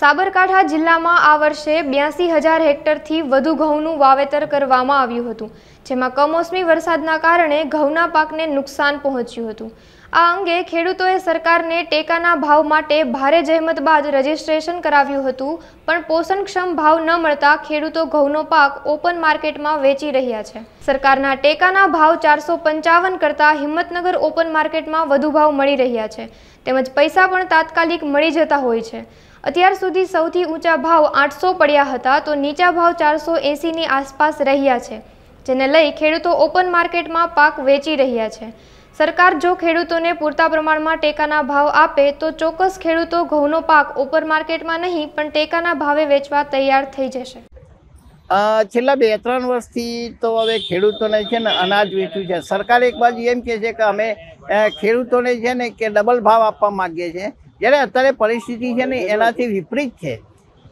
સાબરકાંઠા જિલ્લામાં આ વર્ષે બ્યાસી હજાર હેક્ટરથી વધુ ઘઉંનું વાવેતર કરવામાં આવ્યું હતું જેમાં કમોસમી વરસાદના કારણે ઘઉંના પાકને નુકસાન પહોંચ્યું હતું આ અંગે ખેડૂતોએ સરકારને ટેકાના ભાવ માટે ભારે જહેમત બાદ રજીસ્ટ્રેશન કરાવ્યું હતું પણ પોષણક્ષમ ભાવ ન મળતા ખેડૂતો ઘઉંનો પાક ઓપન માર્કેટમાં વેચી રહ્યા છે સરકારના ટેકાના ભાવ ચારસો પંચાવન કરતાં હિંમતનગર ઓપન માર્કેટમાં વધુ ભાવ મળી રહ્યા છે તેમજ પૈસા પણ તાત્કાલિક મળી જતા હોય છે અત્યાર સુધી સૌથી ઊંચા ભાવ આઠસો પડ્યા હતા તો નીચા ભાવ ચારસો એંસીની આસપાસ રહ્યા છે જેને લઈ ખેડૂતો ઓપન માર્કેટમાં પાક વેચી રહ્યા છે સરકાર જો ખેડૂતોને પૂરતા પ્રમાણમાં ટેકાના ભાવ આપે તો ચોક્કસ ખેડૂતો ઘઉંનો પાક ઓપન માર્કેટમાં નહીં પણ ટેકાના ભાવે વેચવા તૈયાર થઈ જશે છેલ્લા બે ત્રણ વર્ષથી તો હવે ખેડૂતોને છે ને અનાજ વેચ્યું છે સરકાર એક બાજુ એમ કહે છે કે અમે ખેડૂતોને છે ને કે ડબલ ભાવ આપવા માગીએ છીએ જ્યારે અત્યારે પરિસ્થિતિ છે ને એનાથી વિપરીત છે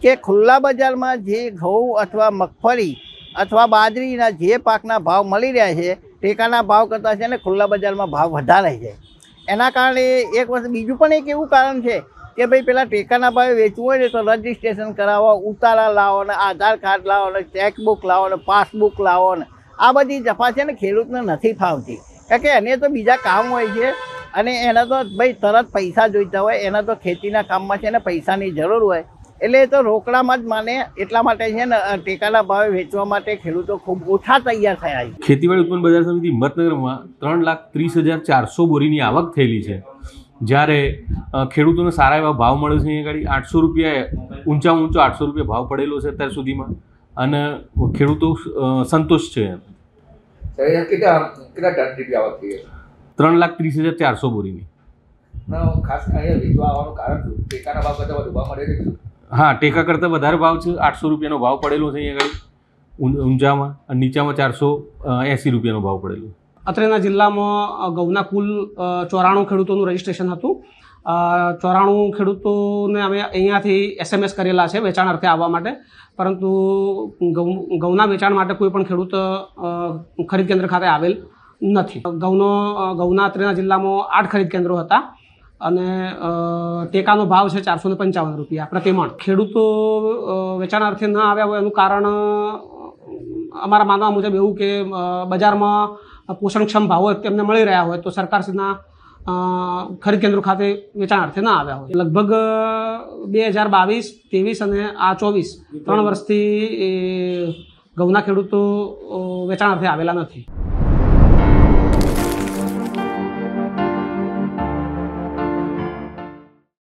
કે ખુલ્લા બજારમાં જે ઘઉં અથવા મગફળી અથવા બાજરીના જે પાકના ભાવ મળી રહ્યા છે ટેકાના ભાવ કરતાં છે ને ખુલ્લા બજારમાં ભાવ વધારે છે એના કારણે એક વસ્તુ બીજું પણ એક એવું કારણ છે કે ભાઈ પેલા ટેકાના ભાવે વેચવું હોય ને તો રજિસ્ટ્રેશન કરાવો ઉતારા લાવો ને આધાર કાર્ડ લાવો ને ચેકબુક લાવો ને પાસબુક લાવો ને આ બધી જફા છે ને ખેડૂતને નથી ફાવતી કારણ કે એને તો બીજા કામ હોય છે અને એના તો ભાઈ તરત પૈસા જોઈતા હોય એના તો ખેતીના કામમાં છે ને પૈસાની જરૂર હોય એટલે એ તો રોકડામાં જ માને એટલા માટે છે ને ટેકાના ભાવે વેચવા માટે ખેડૂતો ખૂબ ઓછા તૈયાર થયા છે ખેતીવાડી ઉત્પન્ન બજાર સમિતિ મતનગરમાં ત્રણ લાખ ત્રીસ હજાર ચારસો બોરીની આવક થયેલી છે જ્યારે ખેડૂતોને સારા એવા ભાવ મળે છે અહીંયા આગળ આઠસો રૂપિયા ઊંચા ઊંચો આઠસો રૂપિયા ભાવ પડેલો છે અત્યાર સુધીમાં અને ખેડૂતો સંતોષ છે કેટલા કેટલા ટન આવક થઈ ત્રણ લાખ ત્રીસ હજાર ચારસો બોરીની હા ટેકા કરતાં વધારે ભાવ છે આઠસો રૂપિયાનો ભાવ પડેલો છે અહીંયા આગળ ઊંઝામાં અને નીચામાં ચારસો એંસી રૂપિયાનો ભાવ પડેલો અત્રેના જિલ્લામાં ગૌના કુલ ચોરાણું ખેડૂતોનું રજિસ્ટ્રેશન હતું ચોરાણું ખેડૂતોને અમે અહીંયાથી એસએમએસ કરેલા છે વેચાણ અર્થે આવવા માટે પરંતુ ઘઉં ઘઉંના વેચાણ માટે કોઈ પણ ખેડૂત ખરીદ કેન્દ્ર ખાતે આવેલ નથી ઘઉંનો ઘઉંના અત્રેના જિલ્લામાં આઠ ખરીદ કેન્દ્રો હતા અને ટેકાનો ભાવ છે ચારસો ને પંચાવન રૂપિયા પ્રતિમણ ખેડૂતો વેચાણ અર્થે ન આવ્યા હોય એનું કારણ અમારા માનવા મુજબ એવું કે બજારમાં પોષણક્ષમ ભાવો તેમને મળી રહ્યા હોય તો સરકારશ્રીના ખરીદ કેન્દ્રો ખાતે વેચાણ અર્થે ના આવ્યા હોય લગભગ બે હજાર બાવીસ ત્રેવીસ અને આ ચોવીસ ત્રણ વર્ષથી ઘઉંના ખેડૂતો વેચાણ અર્થે આવેલા નથી